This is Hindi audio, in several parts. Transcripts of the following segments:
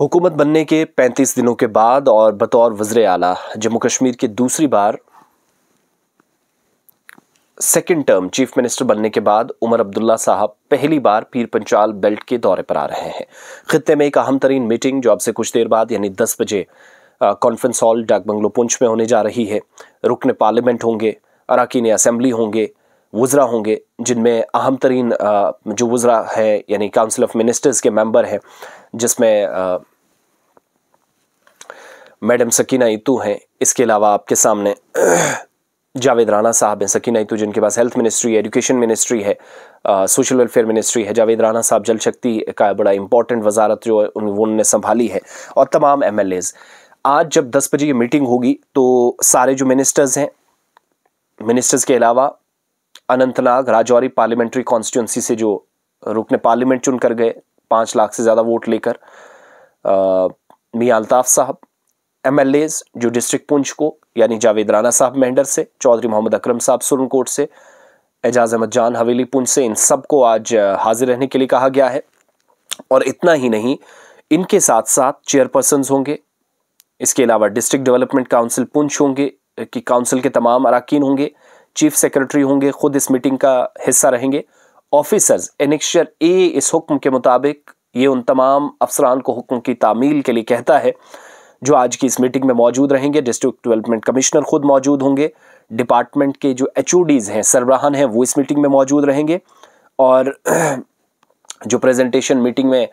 हुकूमत बनने के 35 दिनों के बाद और बतौर वज्र आला जम्मू कश्मीर के दूसरी बार सेकेंड टर्म चीफ मिनिस्टर बनने के बाद उमर अब्दुल्ला साहब पहली बार पीर पंचाल बेल्ट के दौरे पर आ रहे हैं खत्े में एक अहम तरीन मीटिंग जो अब से कुछ देर बाद यानी दस बजे कॉन्फ्रेंस हॉल डाक बंगलो पुंछ में होने जा रही है रुकन पार्लियामेंट होंगे अरकान असम्बली होंगे वज्रा होंगे जिनमें अहम तरीन जो वज्रा है यानी काउंसिल ऑफ मिनिस्टर्स के मेंबर हैं जिसमें मैडम सकीना इतू हैं इसके अलावा आपके सामने जावेद राना साहब हैं सकीना इतू जिनके पास हेल्थ मिनिस्ट्री है एजुकेशन मिनिस्ट्री है सोशल वेलफेयर मिनिस्ट्री है जावेद राना साहब जल शक्ति का बड़ा इंपॉर्टेंट वजारत जो है उन्होंने संभाली है और तमाम एम आज जब दस बजे ये मीटिंग होगी तो सारे जो मिनिस्टर्स हैं मिनिस्टर्स के अलावा अनंतनाग राजौरी पार्लियामेंट्री कॉन्स्टिट्यूंसी से जो रुकने पार्लियामेंट चुन कर गए पाँच लाख से ज़्यादा वोट लेकर Mian Altaf Sahab M L A जो डिस्ट्रिक्ट पुंछ को यानी जावेद राना साहब मेहंडर से चौधरी मोहम्मद अकरम साहब सुरनकोट से एजाज अहमद जान हवेली पुंछ से इन सब को आज हाजिर रहने के लिए कहा गया है और इतना ही नहीं इनके साथ साथ चेयरपर्सन होंगे इसके अलावा डिस्ट्रिक्ट डेवलपमेंट काउंसिल पुंछ होंगे कि काउंसिल के तमाम अरकान होंगे चीफ सेक्रेटरी होंगे खुद इस मीटिंग का हिस्सा रहेंगे ऑफिसर्स एनेक्शर ए इस हुक्म के मुताबिक ये उन तमाम अफसरान को हुक्म की तामील के लिए कहता है जो आज की इस मीटिंग में मौजूद रहेंगे डिस्ट्रिक्ट डेवलपमेंट कमिश्नर खुद मौजूद होंगे डिपार्टमेंट के जो एच हैं सरबराहान हैं वो इस मीटिंग में मौजूद रहेंगे और जो प्रेजेंटेशन मीटिंग में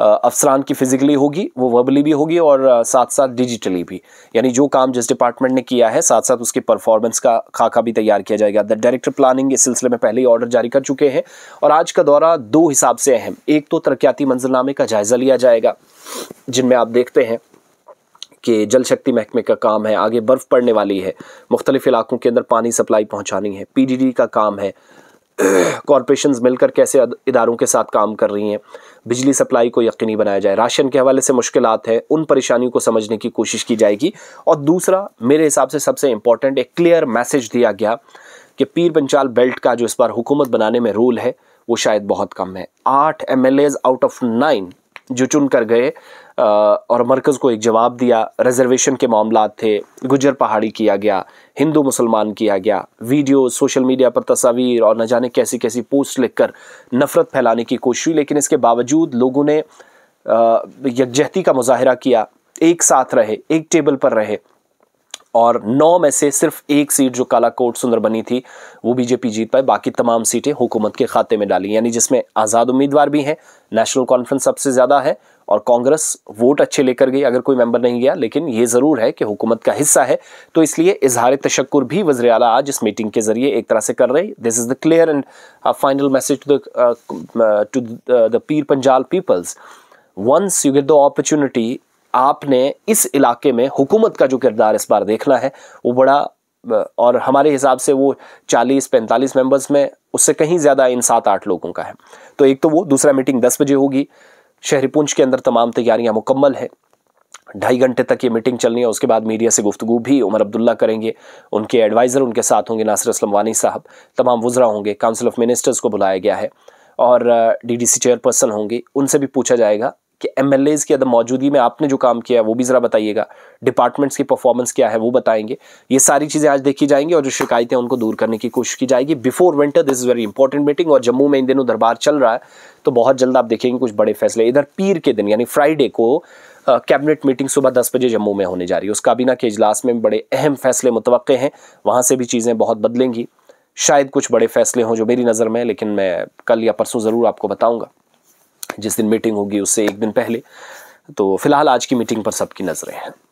अफसरान की फिज़िकली होगी वो वर्बली भी होगी और साथ साथ डिजिटली भी यानी जो काम जिस डिपार्टमेंट ने किया है साथ साथ उसकी परफॉर्मेंस का खाका भी तैयार किया जाएगा द डायरेक्टर प्लानिंग इस सिलसिले में पहले ही ऑर्डर जारी कर चुके हैं और आज का दौरा दो हिसाब से अहम एक तो तरक्याती मंजिलनामे का जायज़ा लिया जाएगा जिनमें आप देखते हैं कि जल शक्ति महकमे का काम है आगे बर्फ़ पड़ने वाली है मुख्तलिफ़ इलाकों के अंदर पानी सप्लाई पहुँचानी है पी का काम है कॉरपोरेशन मिलकर कैसे इदारों के साथ काम कर रही हैं बिजली सप्लाई को यकीनी बनाया जाए राशन के हवाले से मुश्किल है उन परेशानियों को समझने की कोशिश की जाएगी और दूसरा मेरे हिसाब से सबसे इम्पॉर्टेंट एक क्लियर मैसेज दिया गया कि पीर पंचाल बेल्ट का जो इस बार हुकूमत बनाने में रोल है वो शायद बहुत कम है आठ एम आउट ऑफ नाइन जो चुन कर गए और मरकज़ को एक जवाब दिया रिजर्वेशन के मामला थे गुजर पहाड़ी किया गया हिंदू मुसलमान किया गया वीडियो सोशल मीडिया पर तस्वीर और न जाने कैसी कैसी पोस्ट लिखकर नफ़रत फैलाने की कोशिश हुई लेकिन इसके बावजूद लोगों ने यकजहती का मुजाहरा किया एक साथ रहे एक टेबल पर रहे और नौ में से सिर्फ एक सीट जो कालाकोट बनी थी वो बीजेपी जीत पाई बाकी तमाम सीटें हुकूमत के खाते में डाली यानी जिसमें आज़ाद उम्मीदवार भी हैं नेशनल कॉन्फ्रेंस सबसे ज़्यादा है और कांग्रेस वोट अच्छे लेकर गई अगर कोई मेंबर नहीं गया लेकिन ये ज़रूर है कि हुकूमत का हिस्सा है तो इसलिए इजहार तशक् भी वजर अला आज इस मीटिंग के जरिए एक तरह से कर रही this is the clear and final message to the Pir Panjal peoples once you get the opportunity आपने इस इलाके में हुकूमत का जो किरदार इस बार देखना है वो बड़ा और हमारे हिसाब से वो 40-45 मेंबर्स में उससे कहीं ज़्यादा इन सात आठ लोगों का है तो एक तो वो दूसरा मीटिंग दस बजे होगी शहरी पुंछ के अंदर तमाम तैयारियां मुकम्मल है ढाई घंटे तक ये मीटिंग चलनी है उसके बाद मीडिया से गुफ्तु भी उमर अब्दुल्ला करेंगे उनके एडवाइज़र उनके साथ होंगे नासिर असलम वानी साहब तमाम वज्रा होंगे काउंसिल ऑफ मिनिस्टर्स को बुलाया गया है और डीडीसी चेयरपर्सन होंगी उनसे भी पूछा जाएगा कि एम एल एज़ की अदम मौजूदगी में आपने जो काम किया है वो भी ज़रा बताइएगा डिपार्टमेंट्स की परफॉर्मेंस क्या है वो बताएंगे ये सारी चीज़ें आज देखी जाएंगी और जो शिकायतें उनको दूर करने की कोशिश की जाएगी before winter this is very important meeting और जम्मू में इन दिनों दरबार चल रहा है तो बहुत जल्द आप देखेंगे कुछ बड़े फैसले इधर पीर के दिन यानी फ्राइडे को कैबिनेट मीटिंग सुबह दस बजे जम्मू में होने जा रही है उस काबीना के इजलास में बड़े अहम फैसले मुतव हैं वहाँ से भी चीज़ें बहुत बदलेंगी शायद कुछ बड़े फैसले हों जो मेरी नज़र में लेकिन मैं कल या परसों ज़रूर आपको बताऊँगा जिस दिन मीटिंग होगी उससे एक दिन पहले तो फिलहाल आज की मीटिंग पर सबकी नज़रें हैं